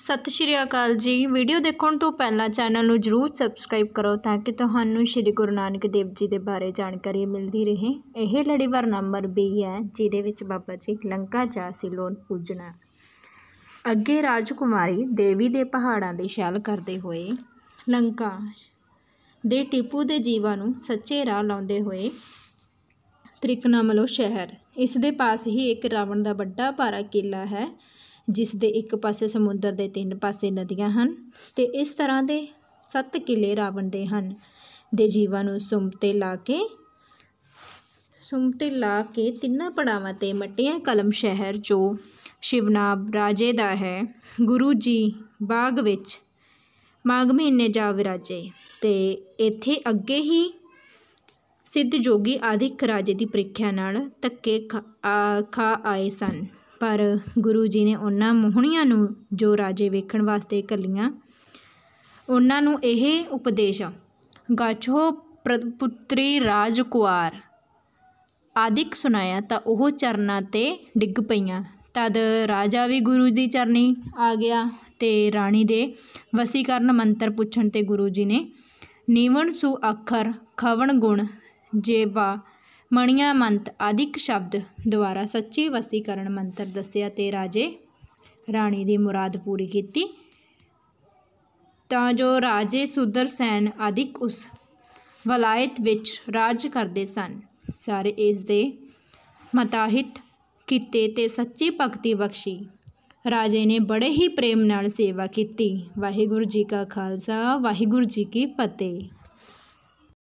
ਸਤਿ ਸ਼੍ਰੀ ਅਕਾਲ ਜੀ ਵੀਡੀਓ ਦੇਖਣ ਤੋਂ ਪਹਿਲਾਂ ਚੈਨਲ ਨੂੰ ਜਰੂਰ ਸਬਸਕ੍ਰਾਈਬ ਕਰੋ ਤਾਂ ਕਿ ਤੁਹਾਨੂੰ ਸ਼੍ਰੀ ਗੁਰੂ ਨਾਨਕ ਦੇਵ ਜੀ ਦੇ ਬਾਰੇ ਜਾਣਕਾਰੀ ਮਿਲਦੀ ਰਹੇ ਇਹ ਲੜੀਵਾਰ ਨੰਬਰ 20 ਹੈ ਜਿਹਦੇ ਵਿੱਚ ਬਾਬਾ ਜੀ ਲੰਕਾ ਜਾ ਸਿਲੋਨ ਪੂਜਣਾ ਅੱਗੇ ਰਾਜਕੁਮਾਰੀ ਦੇਵੀ ਦੇ ਪਹਾੜਾਂ ਦੇ ਛਾਲ ਕਰਦੇ ਹੋਏ ਲੰਕਾ ਦੇ ਟਿਪੂ ਦੇ ਜੀਵਾਂ ਨੂੰ ਸੱਚੇ ਰਾਹ ਲਾਉਂਦੇ ਹੋਏ ਤ੍ਰਿਕਨਾਮਲੋ ਸ਼ਹਿਰ ਇਸ ਦੇ ਪਾਸ ਹੀ ਇੱਕ ਰਾਵਣ ਦਾ ਵੱਡਾ ਭਾਰਾ ਕਿਲਾ ਹੈ ਜਿਸ ਦੇ ਇੱਕ ਪਾਸੇ ਸਮੁੰਦਰ ਦੇ ਤਿੰਨ ਪਾਸੇ ਨਦੀਆਂ ਹਨ ਤੇ ਇਸ ਤਰ੍ਹਾਂ ਦੇ ਸੱਤ ਕਿਲੇ ਰਾਵਣ ਦੇ ਹਨ ਦੇ ਜੀਵਾਂ ਨੂੰ ਸੁਮਤੇ ਲਾ ਕੇ ਸੁਮਤੇ ਲਾ ਕੇ ਤਿੰਨਾਂ ਪੜਾਵਾਂ ਤੇ ਮੱਟੀਆਂ ਕਲਮ ਸ਼ਹਿਰ ਜੋ ਸ਼ਿਵਨਾਬ ਰਾਜੇ ਦਾ ਹੈ ਗੁਰੂ ਜੀ ਬਾਗ ਵਿੱਚ ਮਾਗ ਮਹੀਨੇ ਜਾ ਵਿਰਾਜੇ ਤੇ ਇੱਥੇ ਅੱਗੇ ਹੀ ਸਿੱਧ ਜੋਗੀ ਆਦਿਕ ਰਾਜੇ ਦੀ ਪ੍ਰੀਖਿਆ ਨਾਲ ਤੱਕੇ ਖਾ ਆਏ ਸਨ ਪਰ ਗੁਰੂ ਜੀ ਨੇ ਉਹਨਾਂ ਮੋਹਣੀਆਂ ਨੂੰ ਜੋ ਰਾਜੇ ਵੇਖਣ ਵਾਸਤੇ ਕੱਲੀਆਂ ਉਹਨਾਂ ਨੂੰ ਇਹ ਉਪਦੇਸ਼ ਗਾਛੋ ਪੁੱਤਰੀ ਰਾਜਕੁਆਰ ਆਦਿਕ ਸੁਨਾਇਆ ਤਾਂ ਉਹ ਚਰਨਾਂ ਤੇ ਡਿੱਗ ਪਈਆਂ ਤਦ ਰਾਜਾ ਵੀ ਗੁਰੂ ਦੀ ਚਰਨੀ ਆ ਗਿਆ ਤੇ ਰਾਣੀ ਦੇ ਵਸੀਕਰਨ ਮੰਤਰ ਪੁੱਛਣ ਤੇ ਗੁਰੂ ਜੀ ਨੇ ਨੀਵਣ ਸੁ ਅਖਰ ਖਵਣ ਗੁਣ ਜੇਵਾ ਮਣੀਆਂ ਮੰਤ ਆਦਿਕ ਸ਼ਬਦ ਦੁਆਰਾ ਸੱਚੇ ਵਸੀਕਰਨ ਮੰਤਰ ਦੱਸਿਆ ਤੇ ਰਾਜੇ ਰਾਣੀ ਦੀ ਮੁਰਾਦ ਪੂਰੀ ਕੀਤੀ ਤਾਂ ਜੋ ਰਾਜੇ ਸੁਦਰਸੈਨ ਆਦਿਕ ਉਸ ਵਲਾਇਤ ਵਿੱਚ ਰਾਜ ਕਰਦੇ ਸਨ ਸਾਰੇ ਇਸ ਦੇ ਮਤਾਹਿਤ ਕੀਤੇ ਤੇ ਸੱਚੀ ਭਗਤੀ ਬਖਸ਼ੀ ਰਾਜੇ ਨੇ ਬੜੇ ਹੀ ਪ੍ਰੇਮ ਨਾਲ ਸੇਵਾ ਕੀਤੀ ਵਾਹਿਗੁਰੂ ਜੀ ਕਾ ਖਾਲਸਾ ਵਾਹਿਗੁਰੂ ਜੀ ਕੀ ਫਤਿਹ